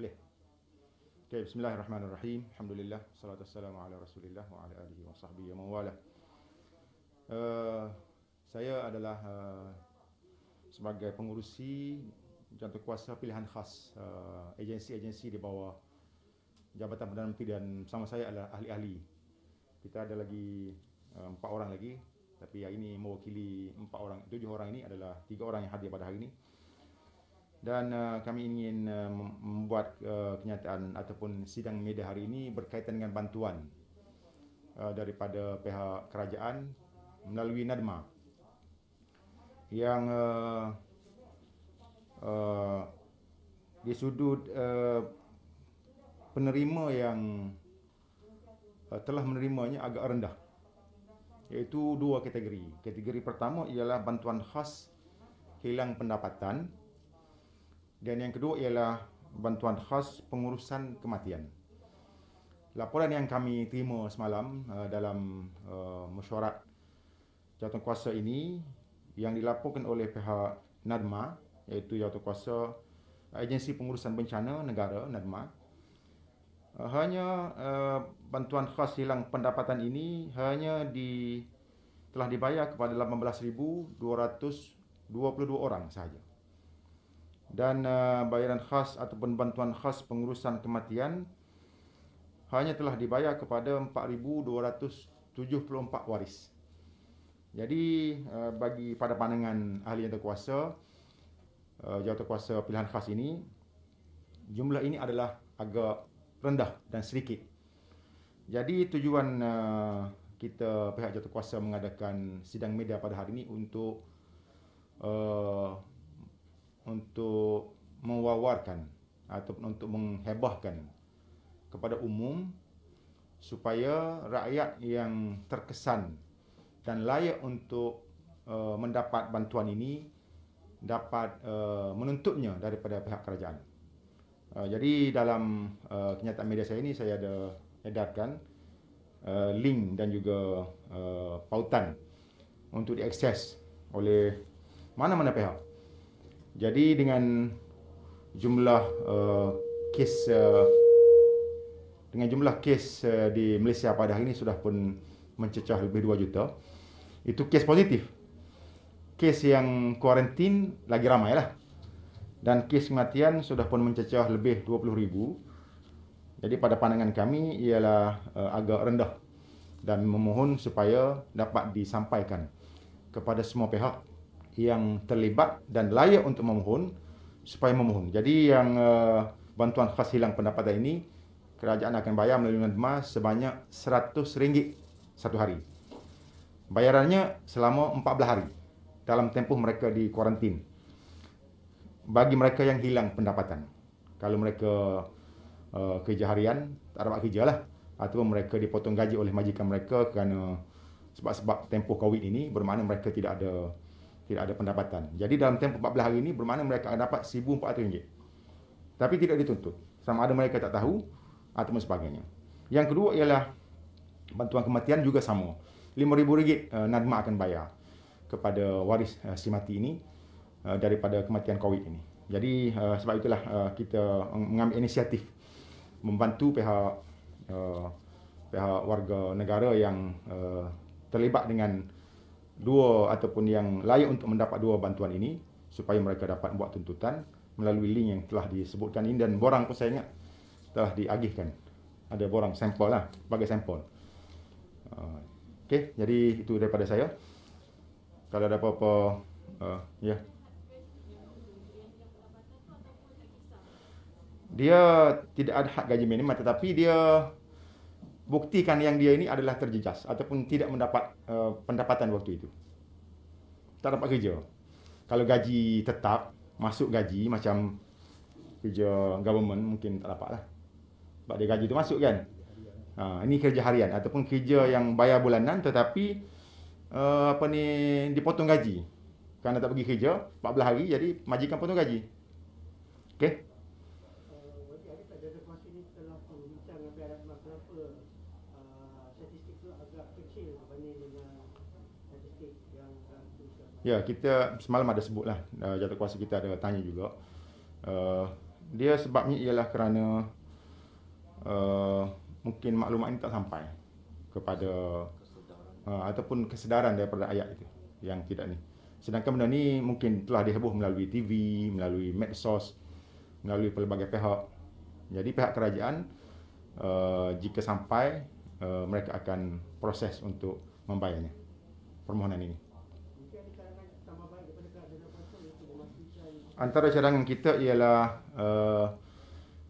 Boleh. Okay, bismillahirrahmanirrahim. Alhamdulillah. Salatu wassalamu ala Rasulillah wa ala alihi wa sahbihi wa mawalah. Uh, eh, saya adalah uh, sebagai pengurusi jantung kuasa pilihan khas uh, agensi-agensi di bawah Jabatan Perdana Menteri dan sama saya adalah ahli-ahli. Kita ada lagi uh, empat orang lagi tapi yang ini mewakili empat orang, tujuh orang ini adalah tiga orang yang hadir pada hari ini. Dan uh, kami ingin uh, membuat uh, eh, kenyataan ataupun sidang media hari ini berkaitan dengan bantuan uh, daripada pihak kerajaan melalui NADMA yang uh, uh, di sudut uh, penerima yang uh, telah menerimanya agak rendah iaitu dua kategori. Kategori pertama ialah bantuan khas hilang pendapatan dan yang kedua ialah bantuan khas pengurusan kematian. Laporan yang kami terima semalam uh, dalam uh, mesyuarat jawatankuasa ini yang dilaporkan oleh pihak NADMA iaitu jawatankuasa Agensi Pengurusan Bencana Negara NADMA uh, hanya uh, bantuan khas hilang pendapatan ini hanya di telah dibayar kepada 18,222 orang sahaja dan uh, bayaran khas ataupun bantuan khas pengurusan kematian hanya telah dibayar kepada 4274 waris. Jadi uh, bagi pada pandangan ahli yang terkuasa uh, jawatan kuasa pilihan khas ini jumlah ini adalah agak rendah dan sedikit. Jadi tujuan kita pihak jawatan kuasa mengadakan sidang media pada hari ini untuk untuk mewawarkan ataupun untuk menghebahkan kepada umum supaya rakyat yang terkesan dan layak untuk uh, mendapat bantuan ini dapat uh, menuntutnya daripada pihak kerajaan. Uh, jadi dalam uh, kenyataan media saya ini saya ada edarkan uh, link dan juga uh, pautan untuk diakses oleh mana-mana pihak. Jadi dengan jumlah uh, kes uh, dengan jumlah kes uh, di Malaysia pada hari ini sudah pun mencecah lebih 2 juta. Itu kes positif. Kes yang kuarantin lagi ramai lah. Dan kes kematian sudah pun mencecah lebih 20 ribu. Jadi pada pandangan kami ialah uh, agak rendah dan memohon supaya dapat disampaikan kepada semua pihak yang terlibat dan layak untuk memohon supaya memohon. Jadi yang uh, bantuan khas hilang pendapatan ini kerajaan akan bayar melalui Nadma sebanyak RM100 satu hari. Bayarannya selama 14 hari dalam tempoh mereka di kuarantin. Bagi mereka yang hilang pendapatan. Kalau mereka uh, kerja harian, tak dapat kerja lah. Ataupun mereka dipotong gaji oleh majikan mereka kerana sebab-sebab tempoh COVID ini bermakna mereka tidak ada tidak ada pendapatan. Jadi dalam tempoh 14 hari ini bermakna mereka akan dapat RM1,400. Tapi tidak dituntut. Sama ada mereka tak tahu atau sebagainya. Yang kedua ialah bantuan kematian juga sama. RM5,000 uh, Nadma akan bayar kepada waris uh, si mati ini uh, daripada kematian COVID ini. Jadi uh, sebab itulah uh, kita mengambil inisiatif membantu pihak uh, pihak warga negara yang uh, terlibat dengan dua ataupun yang layak untuk mendapat dua bantuan ini supaya mereka dapat buat tuntutan melalui link yang telah disebutkan ini dan borang pun saya ingat telah diagihkan. Ada borang sampel lah, bagi sampel. Ah, Okey, jadi itu daripada saya. Kalau ada apa-apa, uh, ya. Yeah. Dia tidak ada hak gaji minimum tetapi dia buktikan yang dia ini adalah terjejas ataupun tidak mendapat uh, pendapatan waktu itu. Tak dapat kerja. Kalau gaji tetap, masuk gaji macam kerja government mungkin tak dapat lah. Sebab dia gaji tu masuk kan? Ha, ini kerja harian ataupun kerja yang bayar bulanan tetapi uh, apa ni dipotong gaji. Kerana tak pergi kerja 14 hari jadi majikan potong gaji. Okay? Oh, lah ya, kita semalam ada sebutlah uh, jatuh kuasa kita ada tanya juga. Uh, dia sebabnya ialah kerana uh, mungkin maklumat ini tak sampai kepada uh, ataupun kesedaran daripada ayat itu yang tidak ni. Sedangkan benda ni mungkin telah diheboh melalui TV, melalui medsos, melalui pelbagai pihak. Jadi pihak kerajaan uh, jika sampai uh, mereka akan proses untuk membayarnya permohonan ini. Antara cadangan kita ialah uh,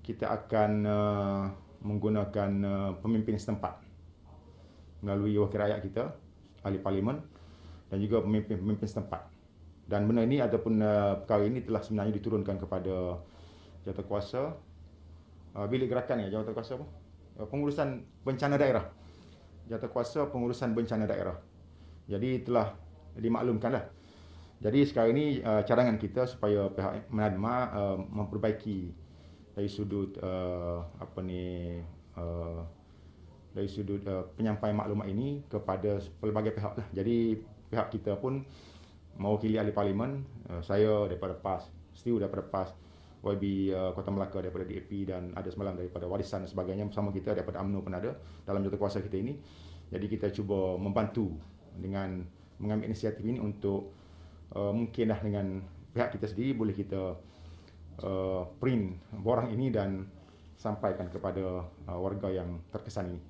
kita akan uh, menggunakan uh, pemimpin setempat melalui wakil rakyat kita, ahli parlimen dan juga pemimpin-pemimpin setempat. Dan benda ini ataupun uh, perkara ini telah sebenarnya diturunkan kepada jawatankuasa uh, bilik gerakan ya jawatankuasa apa? Eh, pengurusan bencana daerah. kuasa pengurusan bencana daerah. Jadi telah dimaklumkanlah. Jadi sekarang ini uh, cadangan kita supaya pihak Menadma uh, eh, memperbaiki dari sudut uh, apa ni uh, dari sudut uh, penyampaian maklumat ini kepada pelbagai pihak lah. Jadi pihak kita pun mewakili ahli parlimen, uh, saya daripada PAS, Stu daripada PAS, YB uh, Kota Melaka daripada DAP dan ada semalam daripada warisan dan sebagainya bersama kita daripada UMNO pun ada dalam jatuh kuasa kita ini. Jadi kita cuba membantu dengan mengambil inisiatif ini untuk uh, mungkinlah dengan pihak kita sendiri boleh kita uh, print borang ini dan sampaikan kepada uh, warga yang terkesan ini.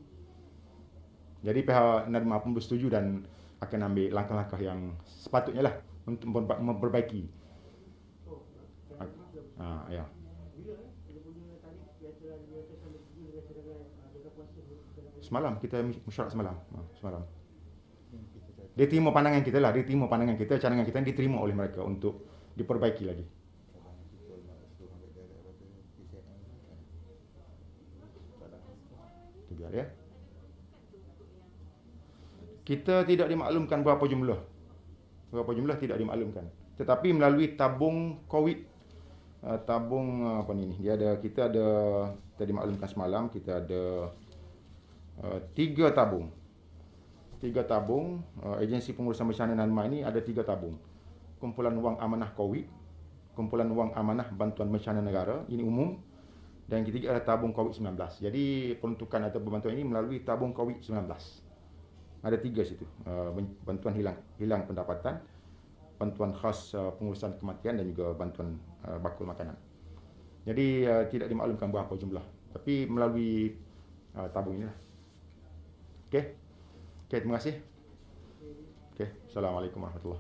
Jadi pihak Nadma pun bersetuju dan akan ambil langkah-langkah yang sepatutnya lah untuk memperbaiki Ha, ya. Semalam kita mesyuarat semalam. Ha, semalam. Dia terima pandangan kita lah, dia terima pandangan kita, cadangan kita diterima oleh mereka untuk diperbaiki lagi. Biar ya. Kita tidak dimaklumkan berapa jumlah. Berapa jumlah tidak dimaklumkan. Tetapi melalui tabung COVID uh, tabung uh, apa ni ni dia ada kita ada tadi maklumkan semalam kita ada uh, tiga tabung tiga tabung uh, agensi pengurusan bencana Nanma ini ada tiga tabung kumpulan wang amanah covid kumpulan wang amanah bantuan bencana negara ini umum dan ketiga adalah tabung covid-19 jadi peruntukan atau bantuan ini melalui tabung covid-19 ada tiga situ uh, bantuan hilang hilang pendapatan bantuan khas uh, pengurusan kematian dan juga bantuan uh, bakul makanan. Jadi uh, tidak dimaklumkan berapa jumlah tapi melalui tabung inilah. Okey. Okey, terima kasih. Okey, assalamualaikum warahmatullahi.